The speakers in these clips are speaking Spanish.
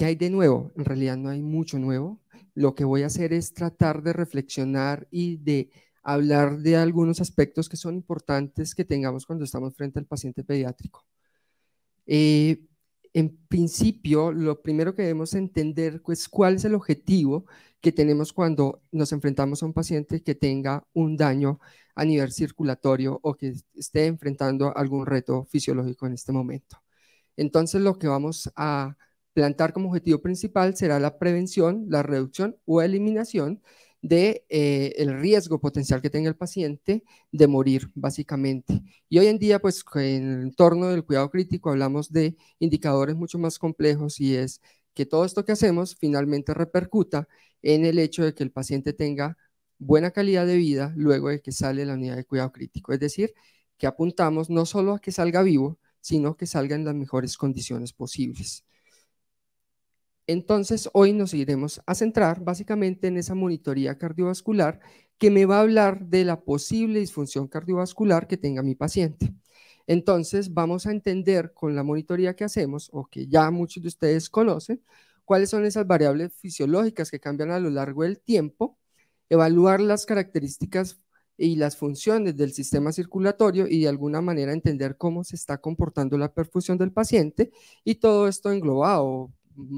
¿Qué hay de nuevo? En realidad no hay mucho nuevo. Lo que voy a hacer es tratar de reflexionar y de hablar de algunos aspectos que son importantes que tengamos cuando estamos frente al paciente pediátrico. Eh, en principio, lo primero que debemos entender es pues, cuál es el objetivo que tenemos cuando nos enfrentamos a un paciente que tenga un daño a nivel circulatorio o que esté enfrentando algún reto fisiológico en este momento. Entonces, lo que vamos a plantar como objetivo principal será la prevención, la reducción o eliminación de eh, riesgo potencial que tenga el paciente de morir básicamente y hoy en día pues en el entorno del cuidado crítico hablamos de indicadores mucho más complejos y es que todo esto que hacemos finalmente repercuta en el hecho de que el paciente tenga buena calidad de vida luego de que sale de la unidad de cuidado crítico es decir que apuntamos no solo a que salga vivo sino que salga en las mejores condiciones posibles entonces, hoy nos iremos a centrar básicamente en esa monitoría cardiovascular que me va a hablar de la posible disfunción cardiovascular que tenga mi paciente. Entonces, vamos a entender con la monitoría que hacemos, o que ya muchos de ustedes conocen, cuáles son esas variables fisiológicas que cambian a lo largo del tiempo, evaluar las características y las funciones del sistema circulatorio y de alguna manera entender cómo se está comportando la perfusión del paciente y todo esto englobado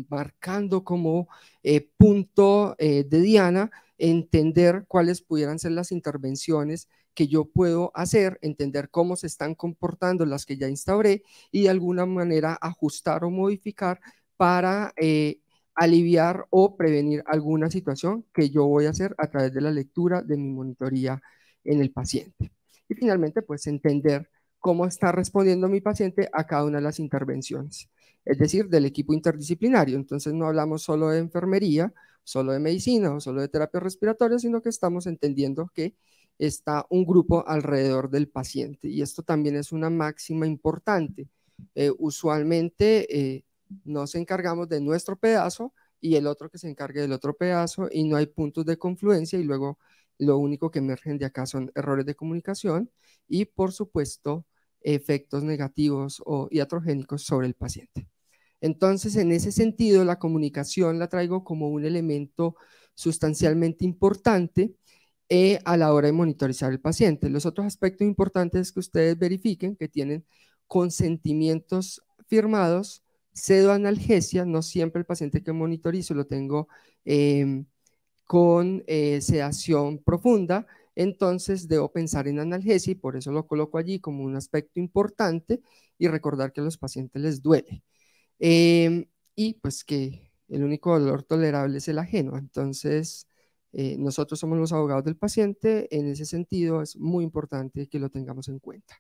marcando como eh, punto eh, de Diana entender cuáles pudieran ser las intervenciones que yo puedo hacer, entender cómo se están comportando las que ya instauré y de alguna manera ajustar o modificar para eh, aliviar o prevenir alguna situación que yo voy a hacer a través de la lectura de mi monitoría en el paciente. Y finalmente, pues entender cómo está respondiendo mi paciente a cada una de las intervenciones es decir, del equipo interdisciplinario. Entonces no hablamos solo de enfermería, solo de medicina o solo de terapia respiratoria, sino que estamos entendiendo que está un grupo alrededor del paciente. Y esto también es una máxima importante. Eh, usualmente eh, nos encargamos de nuestro pedazo y el otro que se encargue del otro pedazo y no hay puntos de confluencia y luego lo único que emergen de acá son errores de comunicación y por supuesto efectos negativos o iatrogénicos sobre el paciente. Entonces, en ese sentido, la comunicación la traigo como un elemento sustancialmente importante eh, a la hora de monitorizar al paciente. Los otros aspectos importantes es que ustedes verifiquen que tienen consentimientos firmados, cedo analgesia, no siempre el paciente que monitorizo lo tengo em, con eh, sedación profunda, entonces debo pensar en analgesia y por eso lo coloco allí como un aspecto importante y recordar que a los pacientes les duele. Em, y pues que el único dolor tolerable es el ajeno. Entonces, eh, nosotros somos los abogados del paciente, en ese sentido es muy importante que lo tengamos en cuenta.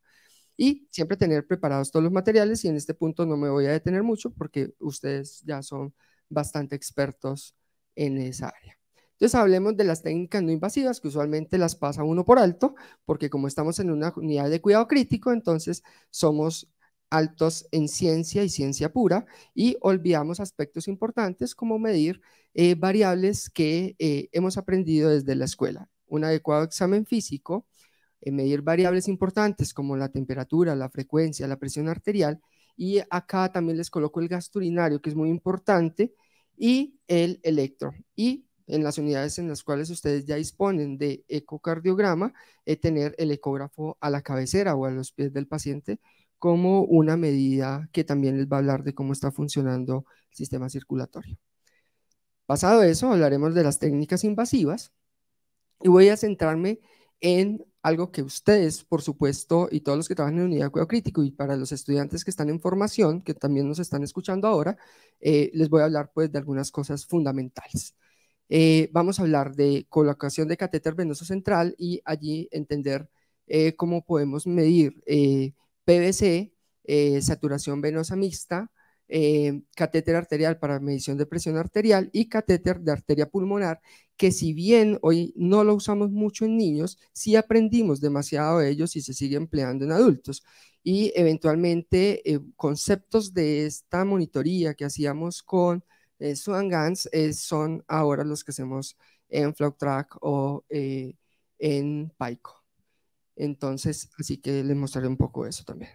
Y siempre tener preparados todos los materiales y en este punto no me voy a detener mucho porque ustedes ya son bastante expertos en esa área. Entonces hablemos de las técnicas no invasivas, que usualmente las pasa uno por alto, porque como estamos en una unidad de cuidado crítico, entonces somos altos en ciencia y ciencia pura y olvidamos aspectos importantes como medir eh, variables que eh, hemos aprendido desde la escuela. Un adecuado examen físico, eh, medir variables importantes como la temperatura, la frecuencia, la presión arterial y acá también les coloco el gasturinario que es muy importante y el electro. Y en las unidades en las cuales ustedes ya disponen de ecocardiograma, tener el ecógrafo a la cabecera o a los pies del paciente como una medida que también les va a hablar de cómo está funcionando el sistema circulatorio. Pasado eso, hablaremos de las técnicas invasivas y voy a centrarme en algo que ustedes, por supuesto, y todos los que trabajan en unidad de cuidado crítico y para los estudiantes que están en formación, que también nos están escuchando ahora, eh, les voy a hablar pues de algunas cosas fundamentales. Eh, vamos a hablar de colocación de catéter venoso central y allí entender eh, cómo podemos medir PVC, eh, saturación venosa mixta, eh, catéter arterial para medición de presión arterial y catéter de arteria pulmonar, que si bien hoy no lo usamos mucho en niños, sí aprendimos demasiado de ellos y se sigue empleando en adultos. Y eventualmente eh, conceptos de esta monitoría que hacíamos con Gans son ahora los que hacemos en Flowtrack o en Paico. Entonces, así que les mostraré un poco eso también.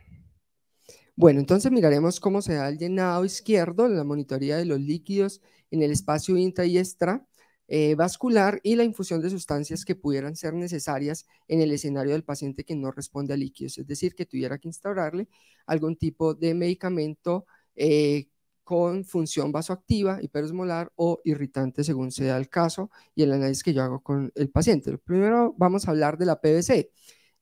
Bueno, entonces miraremos cómo se da el llenado izquierdo, la monitoría de los líquidos en el espacio intra y extra eh, vascular y la infusión de sustancias que pudieran ser necesarias en el escenario del paciente que no responde a líquidos, es decir, que tuviera que instaurarle algún tipo de medicamento eh, con función vasoactiva, hiperosmolar o irritante según sea el caso y el análisis que yo hago con el paciente. Primero vamos a hablar de la PVC.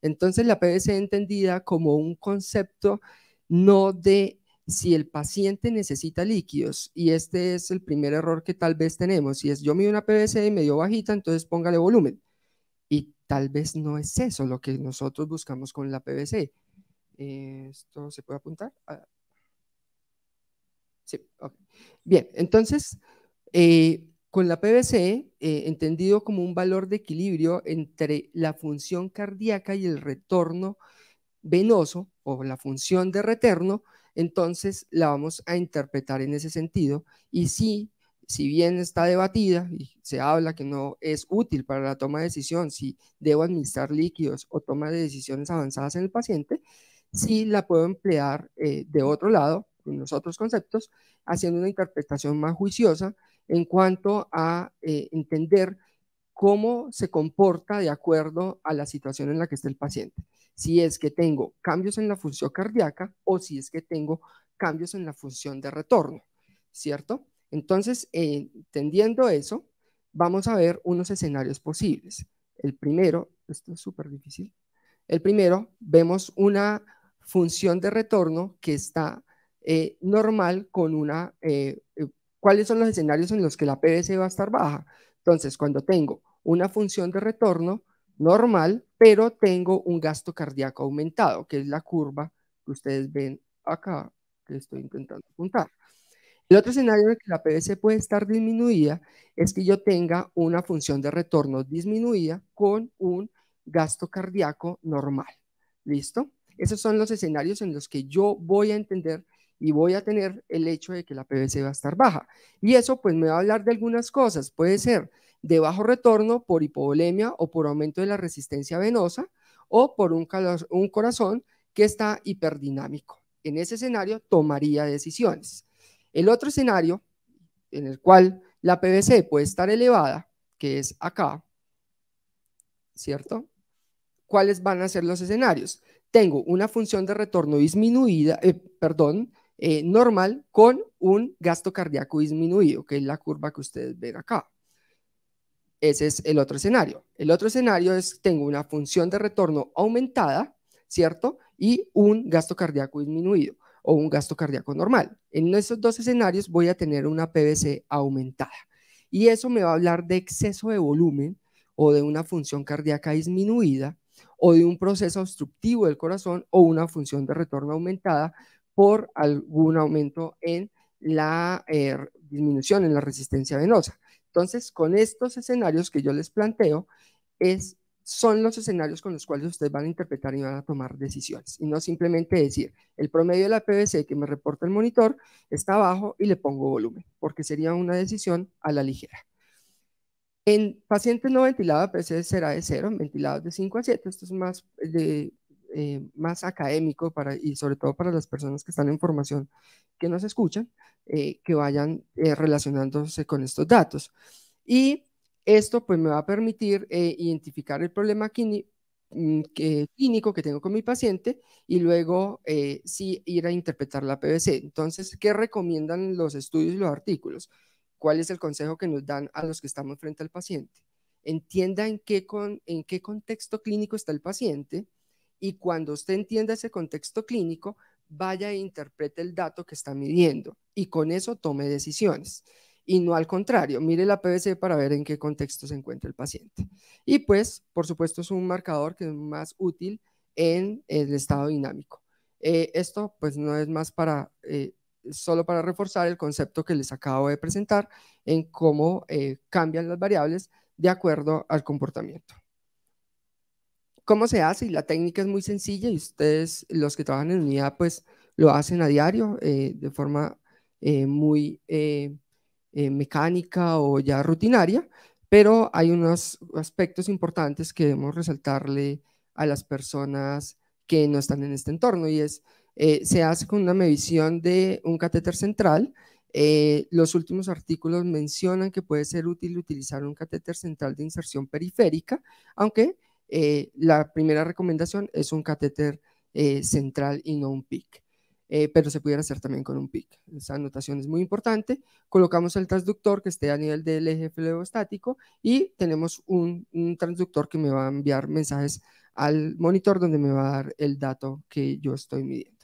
Entonces la PBC entendida como un concepto no de si el paciente necesita líquidos, y este es el primer error que tal vez tenemos, si es yo mido una PVC y me dio bajita, entonces póngale volumen. Y tal vez no es eso lo que nosotros buscamos con la PVC. ¿Esto se puede apuntar? Ah. Sí, ok. Bien, entonces, eh, con la PVC eh, entendido como un valor de equilibrio entre la función cardíaca y el retorno venoso o la función de retorno, entonces la vamos a interpretar en ese sentido. Y sí, si bien está debatida y se habla que no es útil para la toma de decisión si debo administrar líquidos o toma de decisiones avanzadas en el paciente, sí la puedo emplear eh, de otro lado, con los otros conceptos, haciendo una interpretación más juiciosa en cuanto a eh, entender cómo se comporta de acuerdo a la situación en la que está el paciente. Si es que tengo cambios en la función cardíaca o si es que tengo cambios en la función de retorno, ¿cierto? Entonces, eh, entendiendo eso, vamos a ver unos escenarios posibles. El primero, esto es súper difícil, el primero, vemos una función de retorno que está eh, normal con una ¿Cuáles son los escenarios en los que la PVC va a estar baja? Entonces, cuando tengo una función de retorno normal, pero tengo un gasto cardíaco aumentado, que es la curva que ustedes ven acá, que estoy intentando apuntar. El otro escenario en el que la PVC puede estar disminuida es que yo tenga una función de retorno disminuida con un gasto cardíaco normal. ¿Listo? Esos son los escenarios en los que yo voy a entender y voy a tener el hecho de que la PVC va a estar baja. Y eso pues me va a hablar de algunas cosas. Puede ser de bajo retorno por hipovolemia o por aumento de la resistencia venosa o por un, corazón que está hiperdinámico. En ese escenario tomaría decisiones. El otro escenario en el cual la PVC puede estar elevada, que es acá, ¿cierto? ¿Cuáles van a ser los escenarios? Tengo una función de retorno disminuida, eh, perdón, eh, normal con un gasto cardíaco disminuido, que es la curva que ustedes ven acá. Ese es el otro escenario. El otro escenario es tengo una función de retorno aumentada, ¿cierto? Y un gasto cardíaco disminuido o un gasto cardíaco normal. En esos dos escenarios voy a tener una PVC aumentada. Y eso me va a hablar de exceso de volumen o de una función cardíaca disminuida o de un proceso obstructivo del corazón o una función de retorno aumentada por algún aumento en la eh, disminución en la resistencia venosa. Entonces, con estos escenarios que yo les planteo, son los escenarios con los cuales ustedes van a interpretar y van a tomar decisiones. Y no simplemente decir, el promedio de la PVC que me reporta el monitor está abajo y le pongo volumen, porque sería una decisión a la ligera. En pacientes no ventilados, PC PVC será de 0, ventilados de 5 a 7, esto es más eh, de eh, más académico para, y sobre todo para las personas que están en formación que nos escuchan, eh, que vayan eh, relacionándose con estos datos. Y esto pues me va a permitir identificar el problema mm, clínico que tengo con mi paciente y luego sí ir a interpretar la PVC. Entonces, ¿qué recomiendan los estudios y los artículos? ¿Cuál es el consejo que nos dan a los que estamos frente al paciente? Entienda qué, con, en qué contexto clínico está el paciente, y cuando usted entienda ese contexto clínico, vaya e interprete el dato que está midiendo y con eso tome decisiones. Y no al contrario, mire la PVC para ver en qué contexto se encuentra el paciente. Y pues, por supuesto, es un marcador que es más útil en el estado dinámico. Eh, esto pues no es más para, eh, solo para reforzar el concepto que les acabo de presentar en cómo eh, cambian las variables de acuerdo al comportamiento cómo se hace y la técnica es muy sencilla y ustedes, los que trabajan en unidad, pues lo hacen a diario eh, de forma eh, muy eh, mecánica o ya rutinaria, pero hay unos aspectos importantes que debemos resaltarle a las personas que no están en este entorno y es, se hace con una medición de un catéter central, los últimos artículos mencionan que puede ser útil utilizar un catéter central de inserción periférica, aunque eh, la primera recomendación es un catéter eh, central y no un PIC, eh, pero se pudiera hacer también con un PIC. Esa anotación es muy importante. Colocamos el transductor que esté a nivel del eje fleboestático y tenemos un, transductor que me va a enviar mensajes al monitor donde me va a dar el dato que yo estoy midiendo.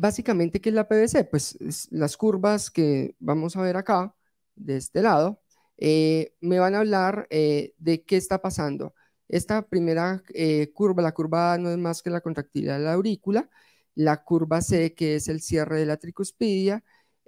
básicamente, ¿qué es la PVC? Pues las curvas que vamos a ver acá, de este lado, me van a hablar de qué está pasando. Esta primera eh, curva, la curva A no es más que la contractilidad de la aurícula, la curva C, que es el cierre de la tricuspidia,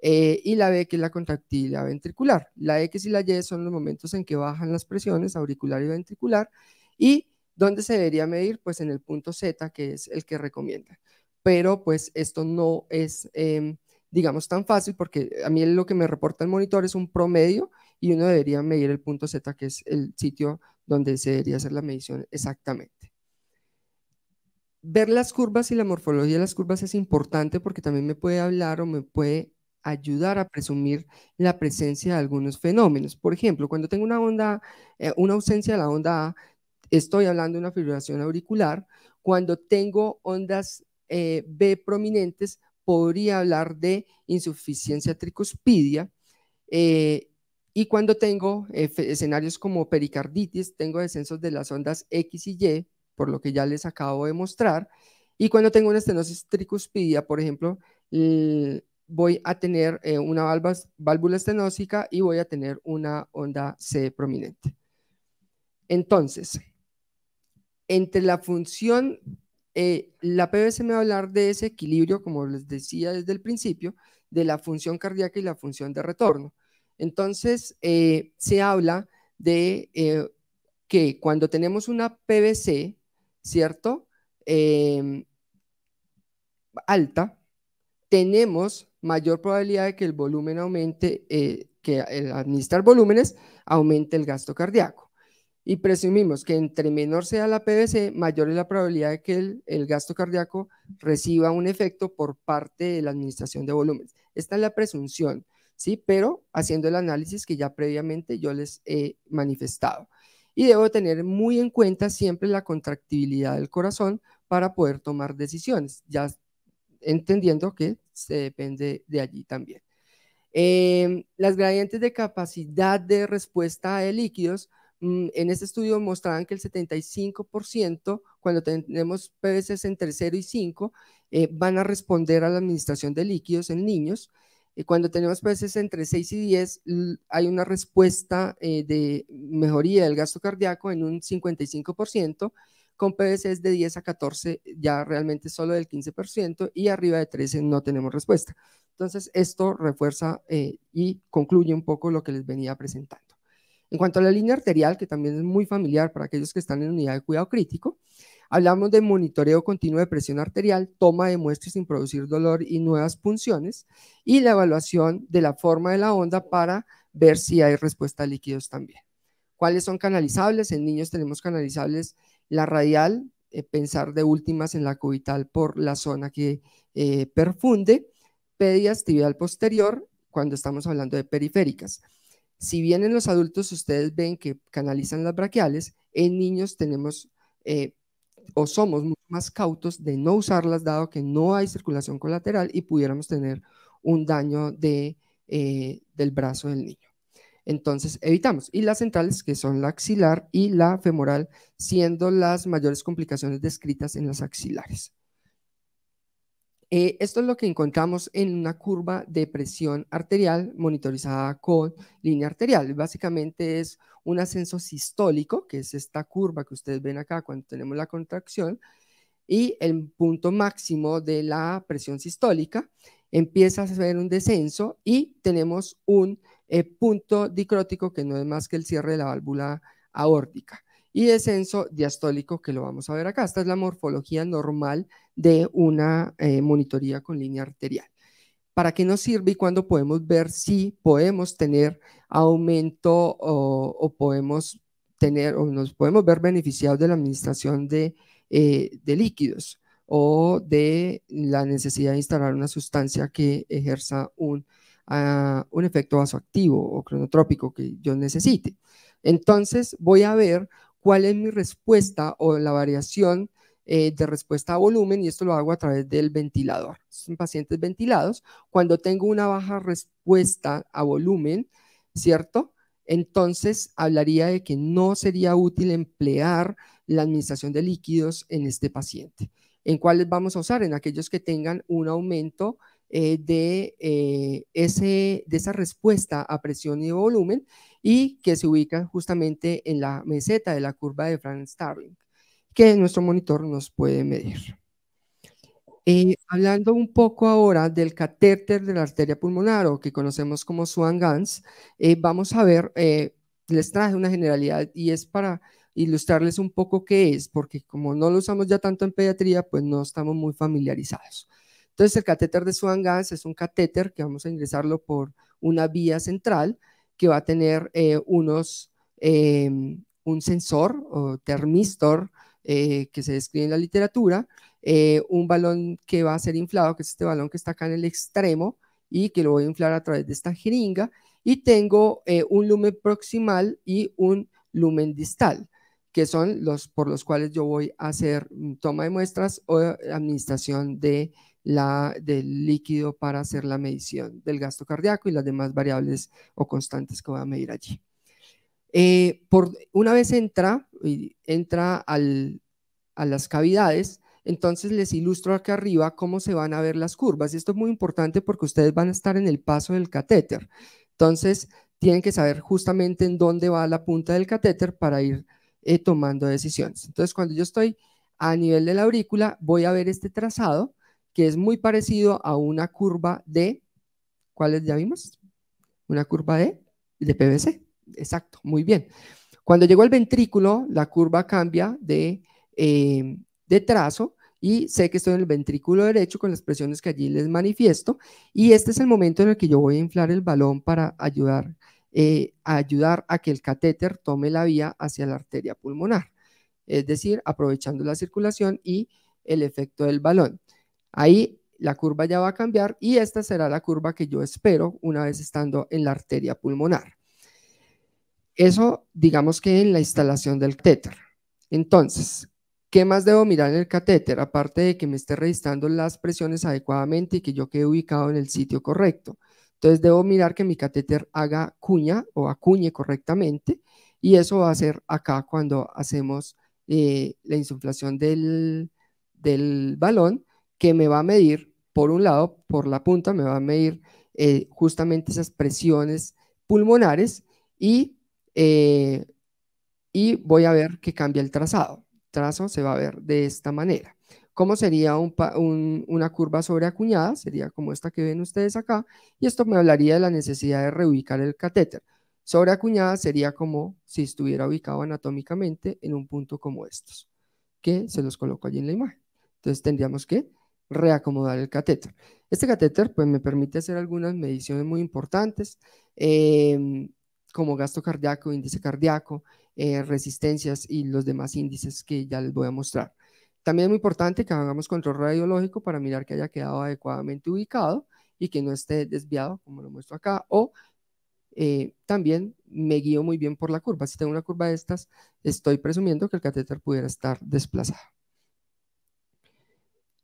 eh, y la B, que es la contractilidad ventricular. La X y la Y son los momentos en que bajan las presiones auricular y ventricular, y ¿dónde se debería medir? Pues en el punto Z, que es el que recomienda. Pero pues esto no es, em, digamos, tan fácil, porque a mí lo que me reporta el monitor es un promedio, y uno debería medir el punto Z, que es el sitio donde se debería hacer la medición exactamente. Ver las curvas y la morfología de las curvas es importante porque también me puede hablar o me puede ayudar a presumir la presencia de algunos fenómenos. Por ejemplo, cuando tengo una onda, eh, una ausencia de la onda A, estoy hablando de una fibrilación auricular. Cuando tengo ondas eh, B prominentes, podría hablar de insuficiencia tricuspidia. Eh, y cuando tengo escenarios como pericarditis, tengo descensos de las ondas X y Y, por lo que ya les acabo de mostrar. Y cuando tengo una estenosis tricuspidia, por ejemplo, voy a tener eh, una válvula, estenósica y voy a tener una onda C prominente. Entonces, entre la función, eh, la PBS me va a hablar de ese equilibrio, como les decía desde el principio, de la función cardíaca y la función de retorno. Entonces, eh, se habla de eh, que cuando tenemos una PVC, ¿cierto? Em, alta, tenemos mayor probabilidad de que el volumen aumente, eh, que el administrar volúmenes aumente el gasto cardíaco. Y presumimos que entre menor sea la PVC, mayor es la probabilidad de que el gasto cardíaco reciba un efecto por parte de la administración de volúmenes. Esta es la presunción ¿sí? Pero haciendo el análisis que ya previamente yo les he manifestado. Y debo tener muy en cuenta siempre la contractibilidad del corazón para poder tomar decisiones, ya entendiendo que se depende de allí también. Em, las gradientes de capacidad de respuesta de líquidos mm, en este estudio mostraban que el 75% cuando tenemos PVCs entre 0 y 5 eh, van a responder a la administración de líquidos en niños y cuando tenemos peces entre 6 y 10, hay una respuesta eh, de mejoría del gasto cardíaco en un 55%, con PVCs de 10 a 14 ya realmente solo del 15% y arriba de 13 no tenemos respuesta. Entonces, esto refuerza eh, y concluye un poco lo que les venía presentando. En cuanto a la línea arterial, que también es muy familiar para aquellos que están en unidad de cuidado crítico, Hablamos de monitoreo continuo de presión arterial, toma de muestras sin producir dolor y nuevas punciones, y la evaluación de la forma de la onda para ver si hay respuesta a líquidos también. ¿Cuáles son canalizables? En niños tenemos canalizables la radial, eh, pensar de últimas en la cubital por la zona que eh, perfunde, pedias tibial posterior, cuando estamos hablando de periféricas. Si bien en los adultos ustedes ven que canalizan las braquiales, en niños tenemos eh, o somos mucho más cautos de no usarlas dado que no hay circulación colateral y pudiéramos tener un daño eh, del brazo del niño. Entonces evitamos. Y las centrales, que son la axilar y la femoral, siendo las mayores complicaciones descritas en las axilares. Eh, esto es lo que encontramos en una curva de presión arterial monitorizada con línea arterial. Básicamente es un ascenso sistólico, que es esta curva que ustedes ven acá cuando tenemos la contracción, y el punto máximo de la presión sistólica empieza a hacer un descenso y tenemos un eh, punto dicrótico que no es más que el cierre de la válvula aórtica y descenso diastólico, que lo vamos a ver acá. Esta es la morfología normal de una eh, monitoría con línea arterial. ¿Para qué nos sirve y cuándo podemos ver si podemos tener aumento o, podemos tener o nos podemos ver beneficiados de la administración eh, de, líquidos o de la necesidad de instalar una sustancia que ejerza un, ah, un efecto vasoactivo o cronotrópico que yo necesite? Entonces voy a ver cuál es mi respuesta o la variación eh, de respuesta a volumen y esto lo hago a través del ventilador. Son pacientes ventilados. Cuando tengo una baja respuesta a volumen, ¿cierto? Entonces hablaría de que no sería útil emplear la administración de líquidos en este paciente. ¿En cuáles vamos a usar? En aquellos que tengan un aumento eh, de, eh, de esa respuesta a presión y volumen y que se ubica justamente en la meseta de la curva de Frank Starling, que nuestro monitor nos puede medir. Eh, hablando un poco ahora del catéter de la arteria pulmonar o que conocemos como Swan-Ganz, eh, vamos a ver, eh, les traje una generalidad y es para ilustrarles un poco qué es, porque como no lo usamos ya tanto en pediatría, pues no estamos muy familiarizados. Entonces el catéter de Swan-Ganz es un catéter que vamos a ingresarlo por una vía central que va a tener eh, unos, em, un sensor o termistor eh, que se describe en la literatura, eh, un balón que va a ser inflado, que es este balón que está acá en el extremo y que lo voy a inflar a través de esta jeringa, y tengo un lumen proximal y un lumen distal que son los por los cuales yo voy a hacer mm, toma de muestras o administración de la, del líquido para hacer la medición del gasto cardíaco y las demás variables o constantes que voy a medir allí. Eh, por, una vez entra, entra a las cavidades, entonces les ilustro acá arriba cómo se van a ver las curvas. Y esto es muy importante porque ustedes van a estar en el paso del catéter. Entonces tienen que saber justamente en dónde va la punta del catéter para ir eh, tomando decisiones. Entonces cuando yo estoy a nivel de la aurícula, voy a ver este trazado que es muy parecido a una curva de, ¿cuáles ya vimos? Una curva de, PVC. Exacto, muy bien. Cuando llego al ventrículo, la curva cambia de, em, de trazo y sé que estoy en el ventrículo derecho con las presiones que allí les manifiesto y este es el momento en el que yo voy a inflar el balón para ayudar, eh, a, ayudar a que el catéter tome la vía hacia la arteria pulmonar, es decir, aprovechando la circulación y el efecto del balón. Ahí la curva ya va a cambiar y esta será la curva que yo espero una vez estando en la arteria pulmonar. Eso, digamos que en la instalación del catéter. Entonces, ¿qué más debo mirar en el catéter? Aparte de que me esté registrando las presiones adecuadamente y que yo quede ubicado en el sitio correcto. Entonces, debo mirar que mi catéter haga cuña o acuñe correctamente y eso va a ser acá cuando hacemos eh, la insuflación del, del balón que me va a medir, por un lado, por la punta, me va a medir eh, justamente esas presiones pulmonares y, eh, y voy a ver que cambia el trazado. El trazo se va a ver de esta manera. ¿Cómo sería una curva sobreacuñada? Sería como esta que ven ustedes acá. Y esto me hablaría de la necesidad de reubicar el catéter. Sobreacuñada sería como si estuviera ubicado anatómicamente en un punto como estos, que se los coloco allí en la imagen. Entonces tendríamos que reacomodar el catéter. Este catéter pues, me permite hacer algunas mediciones muy importantes, em, como gasto cardíaco, índice cardíaco, eh, resistencias y los demás índices que ya les voy a mostrar. También es muy importante que hagamos control radiológico para mirar que haya quedado adecuadamente ubicado y que no esté desviado, como lo muestro acá, o eh, también me guío muy bien por la curva. Si tengo una curva de estas, estoy presumiendo que el catéter pudiera estar desplazado.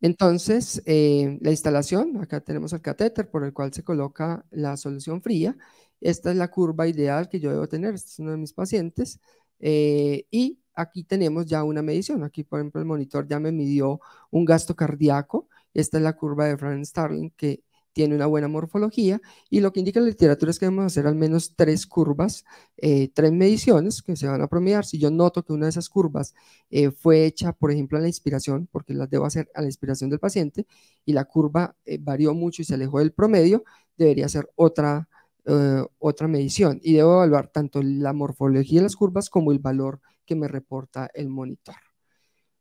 Entonces, eh, la instalación, acá tenemos el catéter por el cual se coloca la solución fría. Esta es la curva ideal que yo debo tener, este es uno de mis pacientes. Eh, y aquí tenemos ya una medición. Aquí, por ejemplo, el monitor ya me midió un gasto cardíaco. Esta es la curva de Frank Starling que tiene una buena morfología y lo que indica la literatura es que debemos hacer al menos tres curvas, eh, tres mediciones que se van a promediar. Si yo noto que una de esas curvas eh, fue hecha, por ejemplo, a la inspiración, porque las debo hacer a la inspiración del paciente, y la curva eh, varió mucho y se alejó del promedio, debería hacer otra, otra medición y debo evaluar tanto la morfología de las curvas como el valor que me reporta el monitor.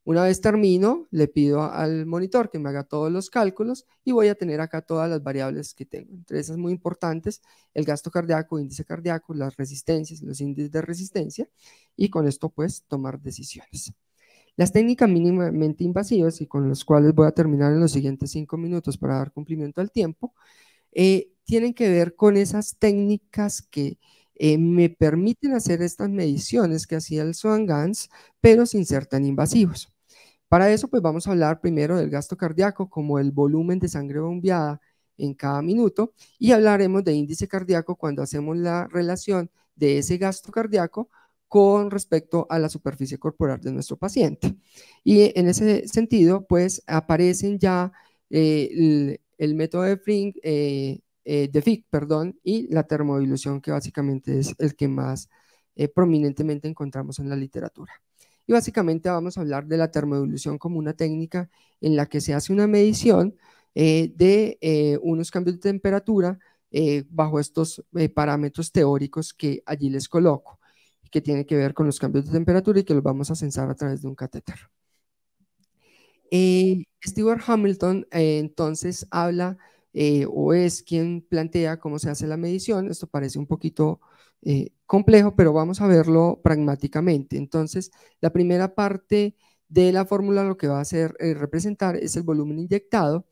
Una vez termino, le pido al monitor que me haga todos los cálculos y voy a tener acá todas las variables que tengo. Entre esas muy importantes, el gasto cardíaco, índice cardíaco, las resistencias, los índices de resistencia y con esto pues tomar decisiones. Las técnicas mínimamente invasivas y con las cuales voy a terminar en los siguientes cinco minutos para dar cumplimiento al tiempo, eh, tienen que ver con esas técnicas que eh, me permiten hacer estas mediciones que hacía el Swan Gans, pero sin ser tan invasivos. Para eso, pues vamos a hablar primero del gasto cardíaco como el volumen de sangre bombeada en cada minuto y hablaremos de índice cardíaco cuando hacemos la relación de ese gasto cardíaco con respecto a la superficie corporal de nuestro paciente. Y en ese sentido, pues aparecen ya eh, el, método de Fring, eh, eh, FIC, perdón, y la termodilución, que básicamente es el que más prominentemente encontramos en la literatura. Y básicamente vamos a hablar de la termoevolución como una técnica en la que se hace una medición eh, de eh, unos cambios de temperatura eh, bajo estos parámetros teóricos que allí les coloco, que tiene que ver con los cambios de temperatura y que los vamos a censar a través de un catéter. Stewart Hamilton entonces habla eh, o es quien plantea cómo se hace la medición. Esto parece un poquito eh, complejo, pero vamos a verlo pragmáticamente. Entonces, la primera parte de la fórmula lo que va a hacer eh, representar es el volumen inyectado.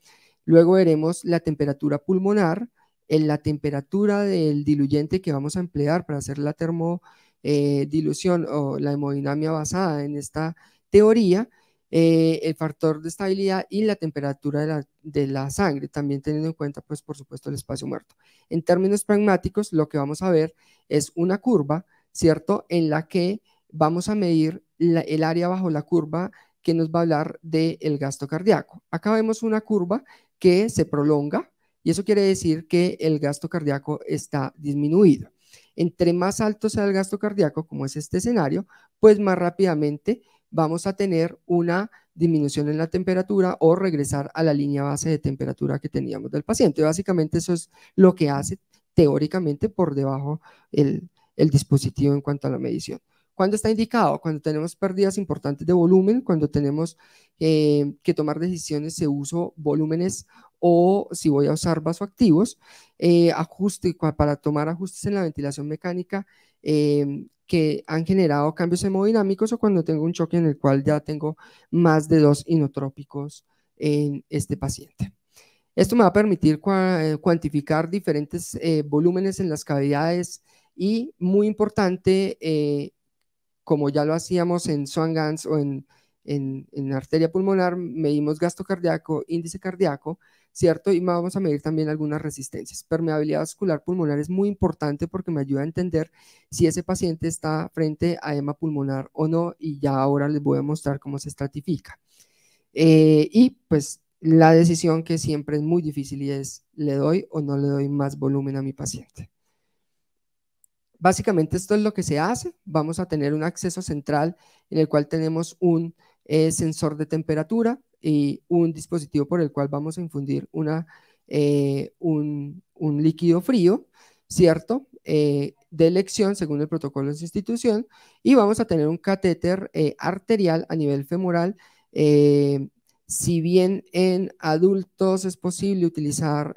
Luego veremos la temperatura pulmonar, en la temperatura del diluyente que vamos a emplear para hacer la termodilución o la hemodinamia basada en esta teoría eh, el factor de estabilidad y la temperatura de la, sangre, también teniendo en cuenta, pues, por supuesto, el espacio muerto. En términos pragmáticos, lo que vamos a ver es una curva, ¿cierto?, en la que vamos a medir el área bajo la curva que nos va a hablar del gasto cardíaco. Acá vemos una curva que se prolonga y eso quiere decir que el gasto cardíaco está disminuido. Entre más alto sea el gasto cardíaco, como es este escenario, pues más rápidamente vamos a tener una disminución en la temperatura o regresar a la línea base de temperatura que teníamos del paciente. Básicamente eso es lo que hace teóricamente por debajo el, dispositivo en cuanto a la medición. ¿Cuándo está indicado? Cuando tenemos pérdidas importantes de volumen, cuando tenemos eh, que tomar decisiones si uso volúmenes o si voy a usar vasoactivos, eh, ajuste, para tomar ajustes en la ventilación mecánica, eh, que han generado cambios hemodinámicos o cuando tengo un choque en el cual ya tengo más de dos inotrópicos en este paciente. Esto me va a permitir eh, cuantificar diferentes eh, volúmenes en las cavidades y muy importante, eh, como ya lo hacíamos en Swan Gans o en en, arteria pulmonar, medimos gasto cardíaco, índice cardíaco, ¿cierto? Y vamos a medir también algunas resistencias. Permeabilidad vascular pulmonar es muy importante porque me ayuda a entender si ese paciente está frente a ema pulmonar o no, y ya ahora les voy a mostrar cómo se estratifica. Eh, y pues la decisión que siempre es muy difícil y es, ¿le doy o no le doy más volumen a mi paciente? Básicamente esto es lo que se hace. Vamos a tener un acceso central en el cual tenemos un eh, sensor de temperatura y un dispositivo por el cual vamos a infundir una, eh, un, líquido frío, ¿cierto? Eh, de elección según el protocolo de su institución y vamos a tener un catéter arterial a nivel femoral. si bien en adultos es posible utilizar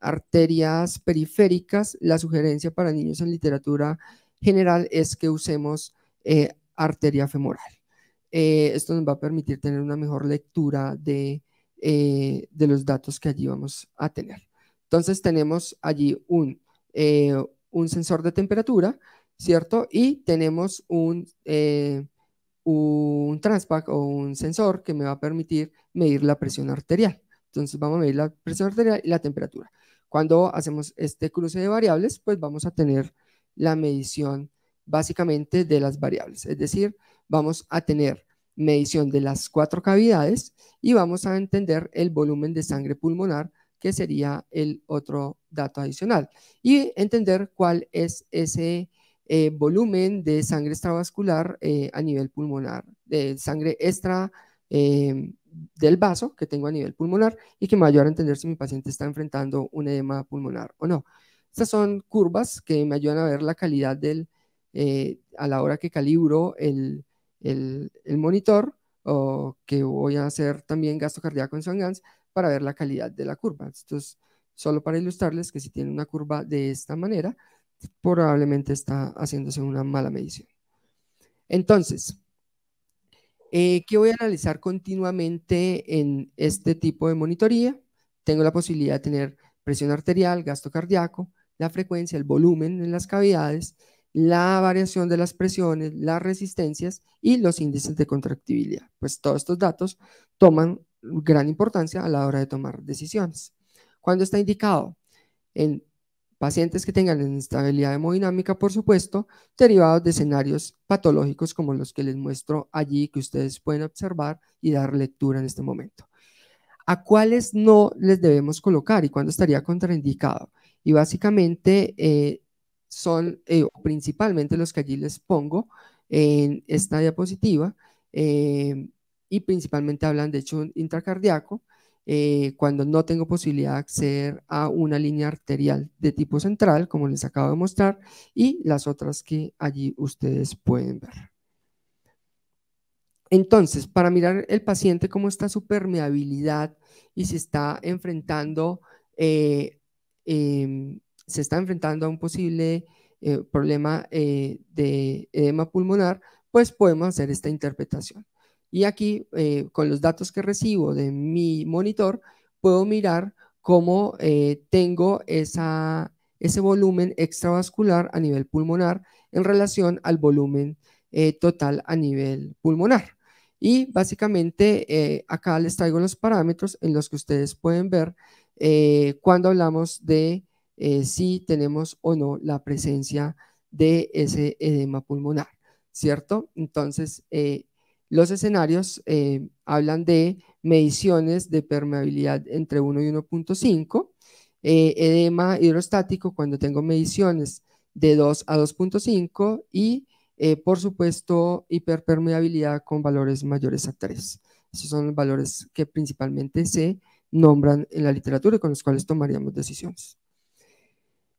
arterias periféricas, la sugerencia para niños en literatura general es que usemos arteria femoral. Eh, esto nos va a permitir tener una mejor lectura eh, de, los datos que allí vamos a tener. Entonces tenemos allí un, eh, sensor de temperatura, ¿cierto? Y tenemos un, un transpac o un sensor que me va a permitir medir la presión arterial. Entonces vamos a medir la presión arterial y la temperatura. Cuando hacemos este cruce de variables, pues vamos a tener la medición básicamente de las variables, es decir, vamos a tener medición de las cuatro cavidades y vamos a entender el volumen de sangre pulmonar, que sería el otro dato adicional, y entender cuál es ese eh, volumen de sangre extravascular eh, a nivel pulmonar, de sangre extra em, del vaso que tengo a nivel pulmonar y que me va a a entender si mi paciente está enfrentando un edema pulmonar o no. Estas son curvas que me ayudan a ver la calidad del, eh, a la hora que calibro el, el, monitor o que voy a hacer también gasto cardíaco en Sangans para ver la calidad de la curva. Entonces, solo para ilustrarles que si tiene una curva de esta manera, probablemente está haciéndose una mala medición. Entonces, eh, ¿qué voy a analizar continuamente en este tipo de monitoría? Tengo la posibilidad de tener presión arterial, gasto cardíaco, la frecuencia, el volumen en las cavidades, la variación de las presiones, las resistencias y los índices de contractibilidad. Pues todos estos datos toman gran importancia a la hora de tomar decisiones. Cuando está indicado? En pacientes que tengan inestabilidad hemodinámica, por supuesto, derivados de escenarios patológicos como los que les muestro allí, que ustedes pueden observar y dar lectura en este momento. ¿A cuáles no les debemos colocar y cuándo estaría contraindicado? Y básicamente eh, son eh, principalmente los que allí les pongo en esta diapositiva eh, y principalmente hablan de hecho intracardíaco eh, cuando no tengo posibilidad de acceder a una línea arterial de tipo central, como les acabo de mostrar, y las otras que allí ustedes pueden ver. Entonces, para mirar el paciente cómo está su permeabilidad y si está enfrentando em, se está enfrentando a un posible eh, problema eh, de edema pulmonar, pues podemos hacer esta interpretación. Y aquí, eh, con los datos que recibo de mi monitor, puedo mirar cómo tengo ese volumen extravascular a nivel pulmonar en relación al volumen total a nivel pulmonar. Y básicamente acá les traigo los parámetros en los que ustedes pueden ver cuando hablamos de eh, si tenemos o no la presencia de ese edema pulmonar, ¿cierto? Entonces, eh, los escenarios eh, hablan de mediciones de permeabilidad entre 1 y 1.5, edema hidrostático cuando tengo mediciones de 2 a 2.5 y, por supuesto, hiperpermeabilidad con valores mayores a 3. Esos son los valores que principalmente se nombran en la literatura y con los cuales tomaríamos decisiones.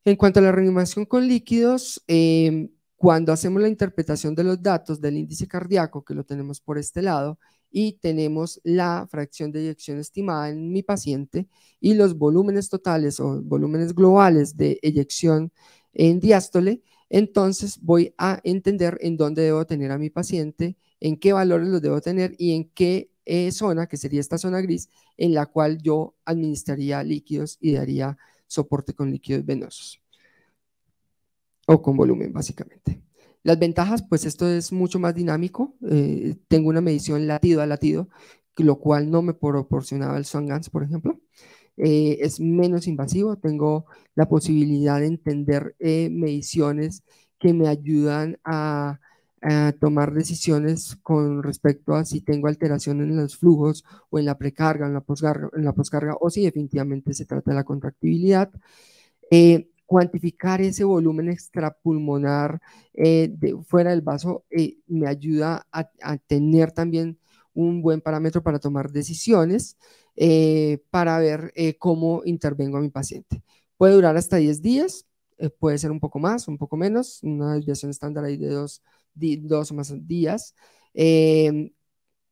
En cuanto a la reanimación con líquidos, em, cuando hacemos la interpretación de los datos del índice cardíaco, que lo tenemos por este lado, y tenemos la fracción de eyección estimada en mi paciente y los volúmenes totales o volúmenes globales de eyección en diástole, entonces voy a entender en dónde debo tener a mi paciente, en qué valores los debo tener y en qué eh, zona, que sería esta zona gris, en la cual yo administraría líquidos y daría soporte con líquidos venosos o con volumen básicamente. Las ventajas, pues esto es mucho más dinámico, eh, tengo una medición latido a latido, lo cual no me proporcionaba el Songans, por ejemplo. Eh, es menos invasivo, tengo la posibilidad de entender eh, mediciones que me ayudan a tomar decisiones con respecto a si tengo alteración en los flujos o en la precarga, en la poscarga, en la poscarga o si definitivamente se trata de la contractibilidad. Eh, cuantificar ese volumen extrapulmonar eh, de, fuera del vaso eh, me ayuda a, a, tener también un buen parámetro para tomar decisiones, eh, para ver cómo intervengo a mi paciente. Puede durar hasta 10 días, puede ser un poco más, un poco menos, una desviación estándar ahí de dos dos o más días. Em,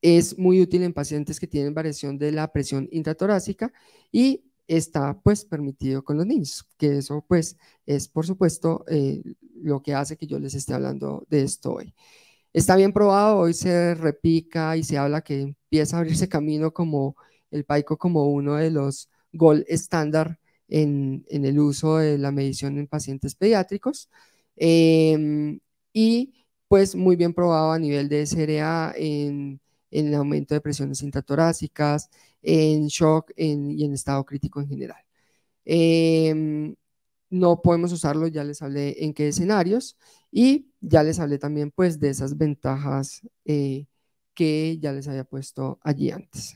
es muy útil en pacientes que tienen variación de la presión intratorácica y está pues permitido con los niños, que eso pues es por supuesto eh, lo que hace que yo les esté hablando de esto hoy. Está bien probado, hoy se repica y se habla que empieza a abrirse camino como el paico como uno de los gol estándar en, el uso de la medición en pacientes pediátricos. Em, y pues muy bien probado a nivel de SRA en, el aumento de presiones intratorácicas, en shock en, y en estado crítico en general. Em, no podemos usarlo, ya les hablé en qué escenarios y ya les hablé también pues de esas ventajas eh, que ya les había puesto allí antes.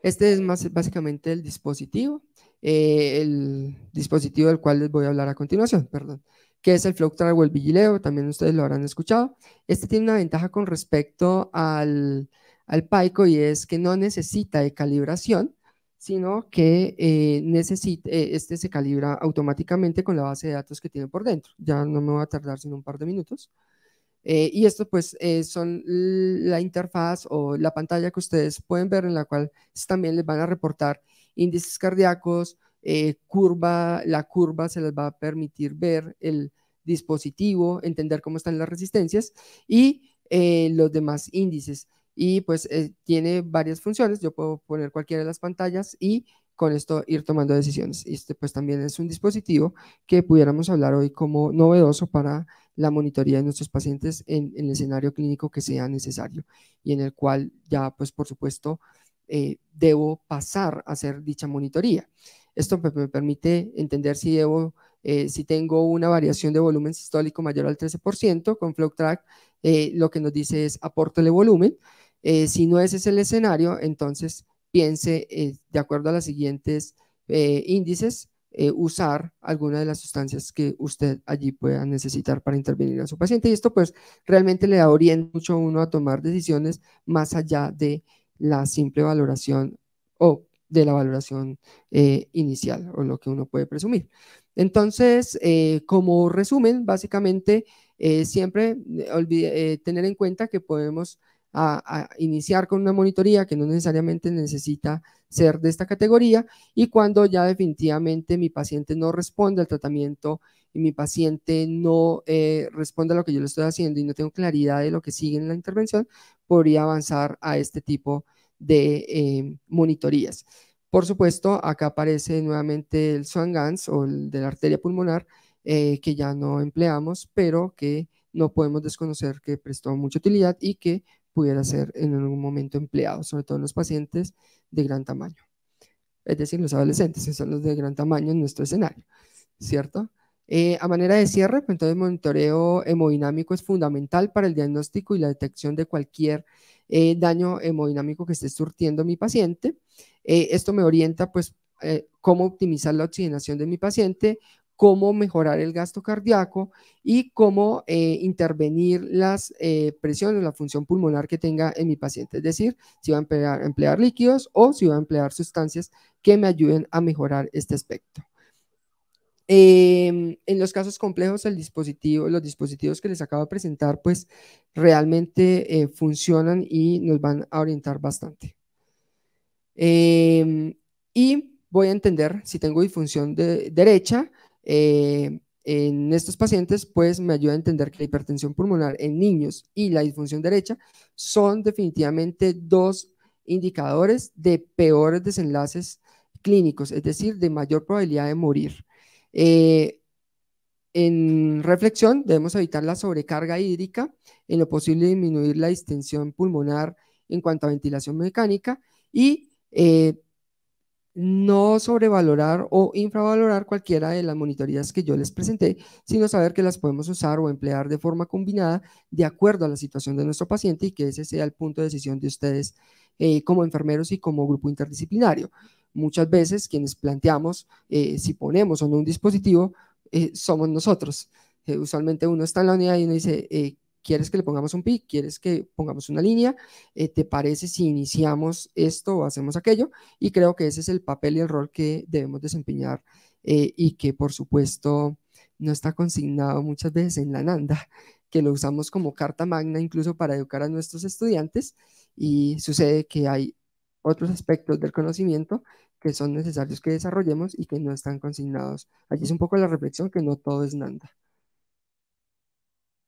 Este es más, básicamente el dispositivo, eh, el dispositivo del cual les voy a hablar a continuación, perdón que es el flow o el vigileo, también ustedes lo habrán escuchado. Este tiene una ventaja con respecto al, al y es que no necesita de calibración, sino que eh, eh, este se calibra automáticamente con la base de datos que tiene por dentro. Ya no me va a tardar sino un par de minutos. Eh, y esto pues eh, son la interfaz o la pantalla que ustedes pueden ver en la cual también les van a reportar índices cardíacos, eh, curva, la curva se les va a permitir ver el dispositivo, entender cómo están las resistencias y eh, los demás índices. Y pues eh, tiene varias funciones, yo puedo poner cualquiera de las pantallas y con esto ir tomando decisiones. Y este pues también es un dispositivo que pudiéramos hablar hoy como novedoso para la monitoría de nuestros pacientes en, el escenario clínico que sea necesario y en el cual ya pues por supuesto debo pasar a hacer dicha monitoría. Esto me permite entender si, debo, eh, si tengo una variación de volumen sistólico mayor al 13%, con Flow eh, lo que nos dice es apórtele volumen. Eh, si no ese es el escenario, entonces piense de acuerdo a los siguientes índices, usar alguna de las sustancias que usted allí pueda necesitar para intervenir a su paciente. Y esto pues realmente le orienta mucho a uno a tomar decisiones más allá de la simple valoración o de la valoración eh, inicial o lo que uno puede presumir. Entonces, eh, como resumen, básicamente, eh, siempre tener en cuenta que podemos ah, ah, iniciar con una monitoría que no necesariamente necesita ser de esta categoría y cuando ya definitivamente mi paciente no responde al tratamiento y mi paciente no responde a lo que yo le estoy haciendo y no tengo claridad de lo que sigue en la intervención, podría avanzar a este tipo de de em, monitorías. Por supuesto, acá aparece nuevamente el Swan ganz o el de la arteria pulmonar, eh, que ya no empleamos, pero que no podemos desconocer que prestó mucha utilidad y que pudiera ser en algún momento empleado, sobre todo en los pacientes de gran tamaño. Es decir, los adolescentes, que son los de gran tamaño en nuestro escenario, ¿cierto? Eh, a manera de cierre, pues, entonces el monitoreo hemodinámico es fundamental para el diagnóstico y la detección de cualquier eh, daño hemodinámico que esté surtiendo mi paciente. Eh, esto me orienta pues eh, cómo optimizar la oxigenación de mi paciente, cómo mejorar el gasto cardíaco y cómo intervenir las eh, presiones, la función pulmonar que tenga en mi paciente. Es decir, si va a emplear, emplear líquidos o si va a emplear sustancias que me ayuden a mejorar este aspecto. Em, en los casos complejos, los dispositivos que les acabo de presentar, pues realmente eh, funcionan y nos van a orientar bastante. Em, y voy a entender si tengo disfunción de derecha eh, en estos pacientes, pues me ayuda a entender que la hipertensión pulmonar en niños y la disfunción derecha son definitivamente dos indicadores de peores desenlaces clínicos, es decir, de mayor probabilidad de morir. Eh, en reflexión, debemos evitar la sobrecarga hídrica, en lo posible disminuir la distensión pulmonar en cuanto a ventilación mecánica y eh, no sobrevalorar o infravalorar cualquiera de las monitorías que yo les presenté, sino saber que las podemos usar o emplear de forma combinada de acuerdo a la situación de nuestro paciente y que ese sea el punto de decisión de ustedes eh, como enfermeros y como grupo interdisciplinario. Muchas veces quienes planteamos eh, si ponemos o no un dispositivo eh, somos nosotros. usualmente uno está en la unidad y uno dice, ¿quieres que le pongamos un PIC? ¿Quieres que pongamos una línea? ¿Te parece si iniciamos esto o hacemos aquello? Y creo que ese es el papel y el rol que debemos desempeñar y que por supuesto no está consignado muchas veces en la NANDA, que lo usamos como carta magna incluso para educar a nuestros estudiantes y sucede que hay otros aspectos del conocimiento que son necesarios que desarrollemos y que no están consignados. Allí es un poco la reflexión que no todo es Nanda.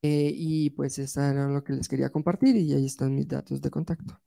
Eh, y pues eso era lo que les quería compartir y ahí están mis datos de contacto.